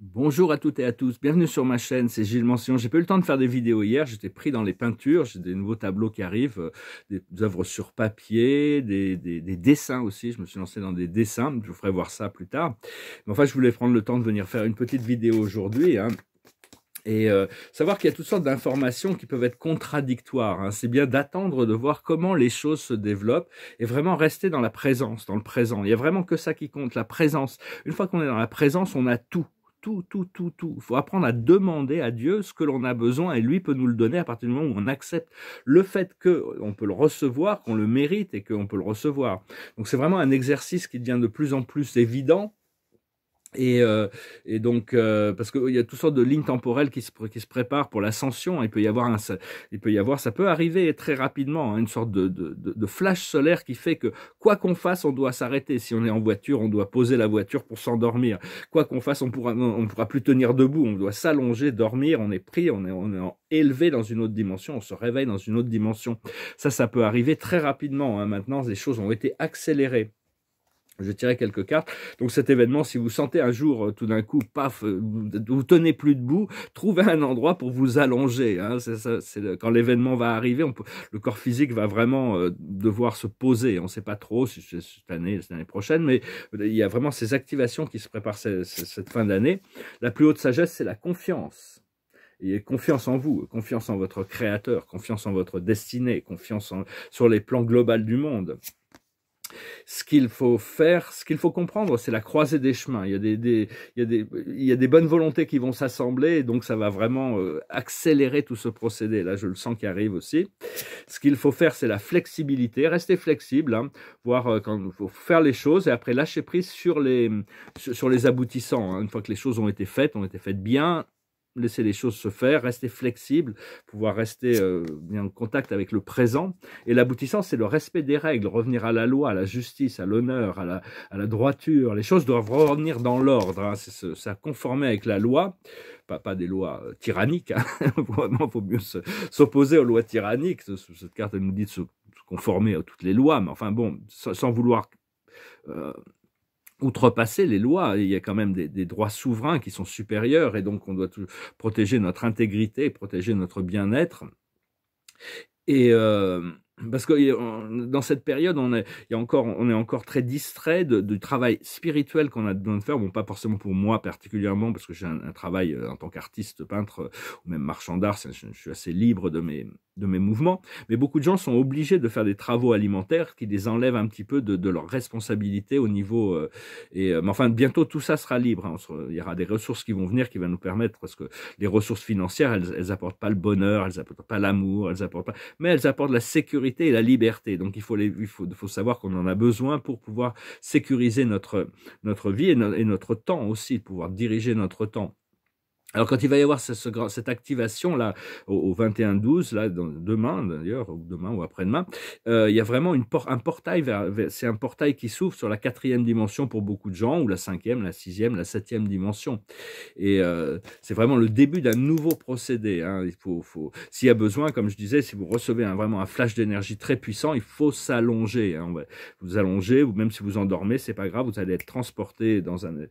Bonjour à toutes et à tous, bienvenue sur ma chaîne, c'est Gilles Mention. J'ai pas eu le temps de faire des vidéos hier, j'étais pris dans les peintures, j'ai des nouveaux tableaux qui arrivent, euh, des, œuvres sur papier, des, dessins aussi, je me suis lancé dans des dessins, je vous ferai voir ça plus tard. Mais enfin, je voulais prendre le temps de venir faire une petite vidéo aujourd'hui, hein, et euh, savoir qu'il y a toutes sortes d'informations qui peuvent être contradictoires. Hein. C'est bien d'attendre de voir comment les choses se développent et vraiment rester dans la présence, dans le présent. Il y a vraiment que ça qui compte, la présence. Une fois qu'on est dans la présence, on a tout tout, tout, tout, tout. Il faut apprendre à demander à Dieu ce que l'on a besoin et lui peut nous le donner à partir du moment où on accepte le fait qu'on peut le recevoir, qu'on le mérite et qu'on peut le recevoir. Donc c'est vraiment un exercice qui devient de plus en plus évident euh, et, donc, euh, parce qu'il y a toutes sortes de lignes temporelles qui se, préparent pour l'ascension. Il peut y avoir, il peut y avoir, ça peut arriver très rapidement, hein, une sorte de, flash solaire qui fait que quoi qu'on fasse, on doit s'arrêter. Si on est en voiture, on doit poser la voiture pour s'endormir. Quoi qu'on fasse, on ne pourra plus tenir debout. On doit s'allonger, dormir. On est pris, on est, élevé dans une autre dimension. On se réveille dans une autre dimension. Ça, ça peut arriver très rapidement. Hein. Maintenant, les choses ont été accélérées. Je tiré quelques cartes. Donc cet événement, si vous sentez un jour euh, tout d'un coup, paf, euh, vous tenez plus debout, trouvez un endroit pour vous allonger. Hein. C'est quand l'événement va arriver, le corps physique va vraiment euh, devoir se poser. On ne sait pas trop si c'est cette année, l'année prochaine, mais il y a vraiment ces activations qui se préparent cette, fin d'année. La plus haute sagesse, c'est la confiance. Et confiance en vous, confiance en votre créateur, confiance en votre destinée, confiance sur les plans globaux du monde ce qu'il faut faire, ce qu'il faut comprendre, c'est la croisée des chemins. Il y a des, bonnes volontés qui vont s'assembler, et donc ça va vraiment euh, accélérer tout ce procédé. Là, je le sens qui arrive aussi. Ce qu'il faut faire, c'est la flexibilité, rester flexible, hein. voir euh, quand il faut faire les choses, et après lâcher prise sur les, aboutissants. Hein. Une fois que les choses ont été faites, ont été faites bien, laisser les choses se faire, rester flexible, pouvoir rester euh, en contact avec le présent. Et l'aboutissant, c'est le respect des règles, revenir à la loi, à la justice, à l'honneur, à la, à la, droiture. Les choses doivent revenir dans l'ordre, hein. ça conformer avec la loi, pas, pas des lois euh, tyranniques, hein. vraiment, il faut mieux s'opposer aux lois tyranniques. Cette carte nous dit de se conformer à toutes les lois, mais enfin bon, sans, vouloir... Euh, outrepasser les lois. Il y a quand même des, droits souverains qui sont supérieurs et donc on doit protéger notre intégrité, protéger notre bien-être. Et euh, parce que dans cette période, on est, encore, on est encore très distrait du travail spirituel qu'on a besoin de faire. Bon, pas forcément pour moi particulièrement, parce que j'ai un, travail euh, en tant qu'artiste, peintre ou même marchand d'art. je suis assez libre de mes, de mes mouvements, mais beaucoup de gens sont obligés de faire des travaux alimentaires qui les enlèvent un petit peu de, de leur responsabilité au niveau. Euh, et, euh, enfin, bientôt tout ça sera libre. Hein. il y aura des ressources qui vont venir, qui vont nous permettre, parce que les ressources financières, elles, apportent pas le bonheur, elles apportent pas l'amour, elles apportent pas, mais elles apportent la sécurité et la liberté. Donc il faut il faut, savoir qu'on en a besoin pour pouvoir sécuriser notre notre vie et, notre temps aussi, pouvoir diriger notre temps. Alors quand il va y avoir cette activation là au, 21-12, là dans, demain d'ailleurs, ou demain ou après-demain, euh, il y a vraiment une un portail, c'est un portail qui s'ouvre sur la quatrième dimension pour beaucoup de gens, ou la cinquième, la sixième, la septième dimension. Et euh, c'est vraiment le début d'un nouveau procédé. Hein. Il faut, s'il y a besoin, comme je disais, si vous recevez vraiment un flash d'énergie très puissant, il faut s'allonger. Hein. Vous allongez, ou même si vous endormez, c'est pas grave, vous allez être transporté dans un, euh,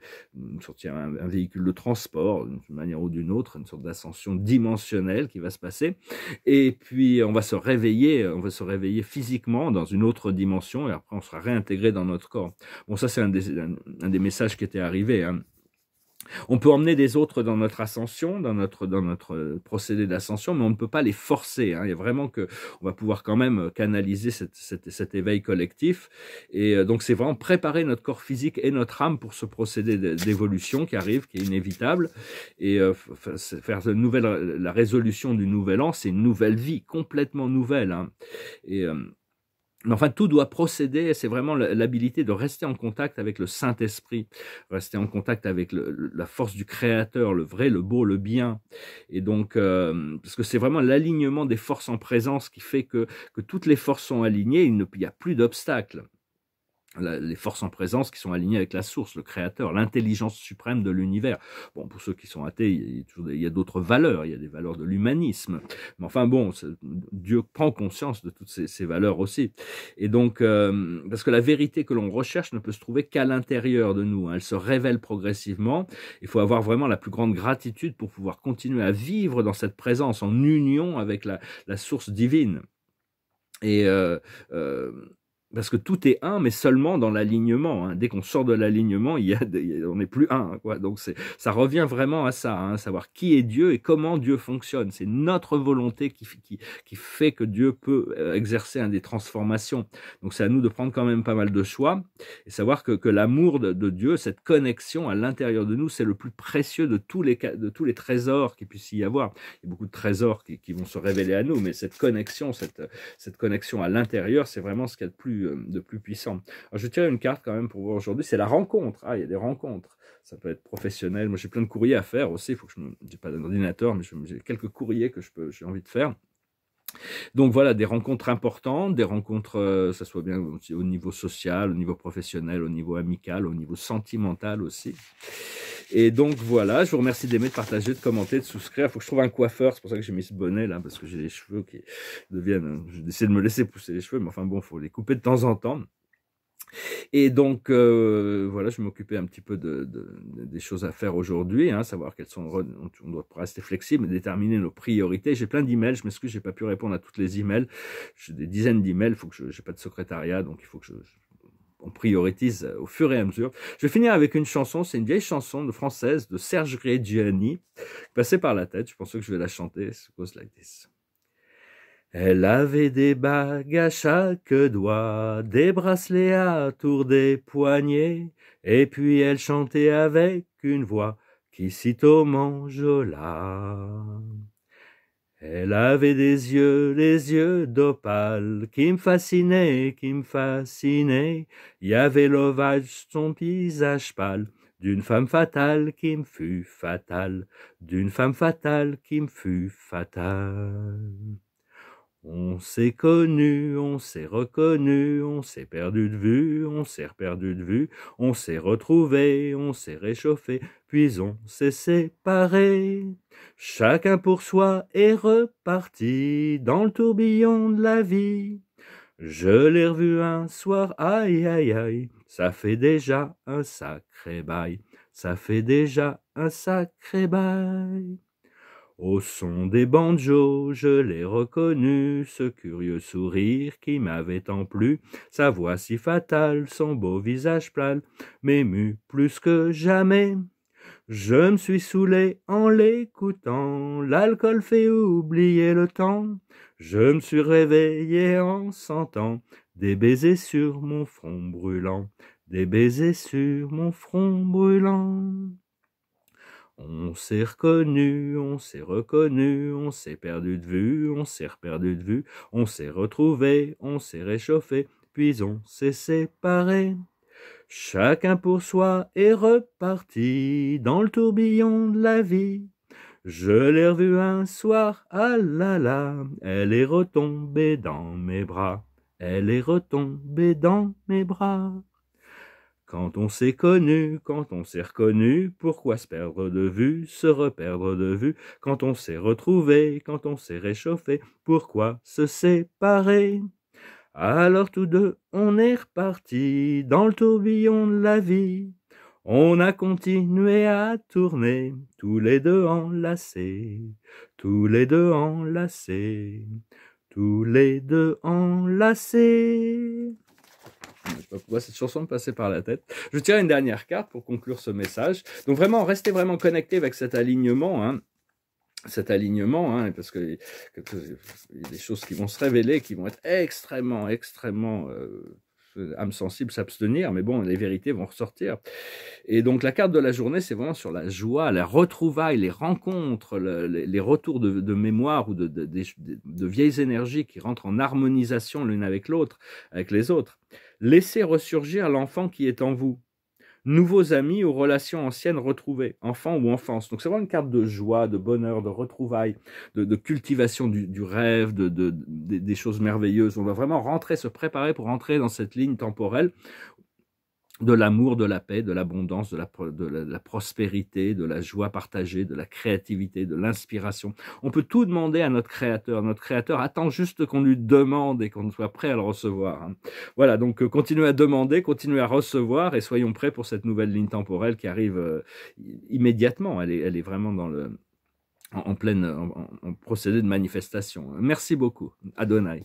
un véhicule de transport, ou d'une autre, une sorte d'ascension dimensionnelle qui va se passer. Et puis, on va se réveiller, on va se réveiller physiquement dans une autre dimension et après, on sera réintégré dans notre corps. Bon, ça, c'est un des, messages qui était arrivé. Hein. On peut emmener des autres dans notre ascension, dans notre, dans notre procédé d'ascension, mais on ne peut pas les forcer. Hein. Il y a vraiment que on va pouvoir quand même canaliser cet éveil collectif. Et euh, donc c'est vraiment préparer notre corps physique et notre âme pour ce procédé d'évolution qui arrive, qui est inévitable. Et euh, faire une nouvelle, la résolution du nouvel an, c'est une nouvelle vie complètement nouvelle. Hein. Et euh, enfin, tout doit procéder, c'est vraiment l'habilité de rester en contact avec le Saint-Esprit, rester en contact avec la force du Créateur, le vrai, le beau, le bien. Et donc, euh, parce que c'est vraiment l'alignement des forces en présence qui fait que, que toutes les forces sont alignées, il n'y a plus d'obstacles les forces en présence qui sont alignées avec la source, le créateur, l'intelligence suprême de l'univers. Bon, pour ceux qui sont athées, il y a, a d'autres valeurs, il y a des valeurs de l'humanisme. Mais enfin bon, Dieu prend conscience de toutes ces, ces valeurs aussi. Et donc, euh, parce que la vérité que l'on recherche ne peut se trouver qu'à l'intérieur de nous, hein. elle se révèle progressivement. Il faut avoir vraiment la plus grande gratitude pour pouvoir continuer à vivre dans cette présence, en union avec la, la source divine. Et euh, euh, parce que tout est un, mais seulement dans l'alignement. Hein. Dès qu'on sort de l'alignement, il y a, on n'est plus un. Quoi. Donc ça revient vraiment à ça, hein, savoir qui est Dieu et comment Dieu fonctionne. C'est notre volonté qui, qui, fait que Dieu peut euh, exercer des transformations. Donc c'est à nous de prendre quand même pas mal de choix et savoir que, que l'amour de, Dieu, cette connexion à l'intérieur de nous, c'est le plus précieux de tous les, de tous les trésors qu'il puisse y avoir. Il y a beaucoup de trésors qui, qui, vont se révéler à nous, mais cette connexion, cette, cette connexion à l'intérieur, c'est vraiment ce qu'il y a de plus euh, de plus puissant. Alors, je tire une carte quand même pour voir aujourd'hui, c'est la rencontre. Ah, il y a des rencontres. Ça peut être professionnel. Moi, j'ai plein de courriers à faire aussi. Il faut que je me... J'ai pas d'ordinateur, mais j'ai quelques courriers que je peux, j'ai envie de faire. Donc voilà, des rencontres importantes, des rencontres, euh, ça soit bien au niveau social, au niveau professionnel, au niveau amical, au niveau sentimental aussi. Et donc voilà, je vous remercie d'aimer, de partager, de commenter, de souscrire. Il faut que je trouve un coiffeur, c'est pour ça que j'ai mis ce bonnet là, parce que j'ai les cheveux qui deviennent... Euh, J'essaie de me laisser pousser les cheveux, mais enfin bon, il faut les couper de temps en temps. Et donc, euh, voilà, je m'occupais un petit peu de, de, des choses à faire aujourd'hui, hein, savoir quelles sont, on, doit rester flexible et déterminer nos priorités. J'ai plein d'emails, je m'excuse, j'ai pas pu répondre à toutes les emails. J'ai des dizaines d'emails, faut que je, j'ai pas de secrétariat, donc il faut que je, on prioritise euh, au fur et à mesure. Je vais finir avec une chanson, c'est une vieille chanson de française de Serge Reggiani, passée par la tête, je pense que je vais la chanter, c'est « Cause like this. Elle avait des bagues à chaque doigt, des bracelets à tour des poignets, et puis elle chantait avec une voix qui sitôt m'enjola. Elle avait des yeux, les yeux d'opale, qui me fascinaient, qui me fascinaient. Y avait l'ovage, son visage pâle, d'une femme fatale qui me fut fatale, d'une femme fatale qui me fut fatale. On s'est connu, on s'est reconnu, on s'est perdu de vue, on s'est reperdu de vue, on s'est retrouvé, on s'est réchauffé, puis on s'est séparé. Chacun pour soi est reparti dans le tourbillon de la vie. Je l'ai revu un soir, aïe aïe aïe, ça fait déjà un sacré bail, ça fait déjà un sacré bail. Au son des banjos, je l'ai reconnu, ce curieux sourire qui m'avait tant plu, sa voix si fatale, son beau visage plane, m'émut plus que jamais. Je me suis saoulé en l'écoutant, l'alcool fait oublier le temps. Je me suis réveillé en sentant des baisers sur mon front brûlant, des baisers sur mon front brûlant. On s'est reconnu, on s'est reconnu, on s'est perdu de vue, on s'est reperdu de vue, on s'est retrouvé, on s'est réchauffé, puis on s'est séparé. Chacun pour soi est reparti dans le tourbillon de la vie. Je l'ai revue un soir, ah là là, elle est retombée dans mes bras, elle est retombée dans mes bras. Quand on s'est connu, quand on s'est reconnu, pourquoi se perdre de vue, se reperdre de vue, quand on s'est retrouvé, quand on s'est réchauffé, pourquoi se séparer Alors tous deux, on est reparti dans le tourbillon de la vie. On a continué à tourner, tous les deux enlacés, tous les deux enlacés, tous les deux enlacés pas cette chanson de passer par la tête. Je tire une dernière carte pour conclure ce message. Donc vraiment, restez vraiment connectés avec cet alignement. Hein. cet alignement, hein, parce que, y a des choses qui vont se révéler, qui vont être extrêmement, extrêmement euh, âme sensible s'abstenir, mais bon, les vérités vont ressortir. Et donc la carte de la journée, c'est vraiment sur la joie, la retrouvaille, les rencontres, les, retours de, mémoire ou de, de vieilles énergies qui rentrent en harmonisation l'une avec l'autre, avec les autres. Laissez ressurgir l'enfant qui est en vous. Nouveaux amis ou relations anciennes retrouvées, enfant ou enfance. Donc c'est vraiment une carte de joie, de bonheur, de retrouvailles, de, cultivation du, rêve, de, des choses merveilleuses. On va vraiment rentrer, se préparer pour rentrer dans cette ligne temporelle de l'amour, de la paix, de l'abondance, de, la, prospérité, de la joie partagée, de la créativité, de l'inspiration. On peut tout demander à notre Créateur. Notre Créateur attend juste qu'on lui demande et qu'on soit prêt à le recevoir. Hein. Voilà, donc euh, continuez à demander, continuez à recevoir et soyons prêts pour cette nouvelle ligne temporelle qui arrive euh, immédiatement. Elle est, vraiment dans le, en, pleine, en procédé de manifestation. Merci beaucoup. Adonai.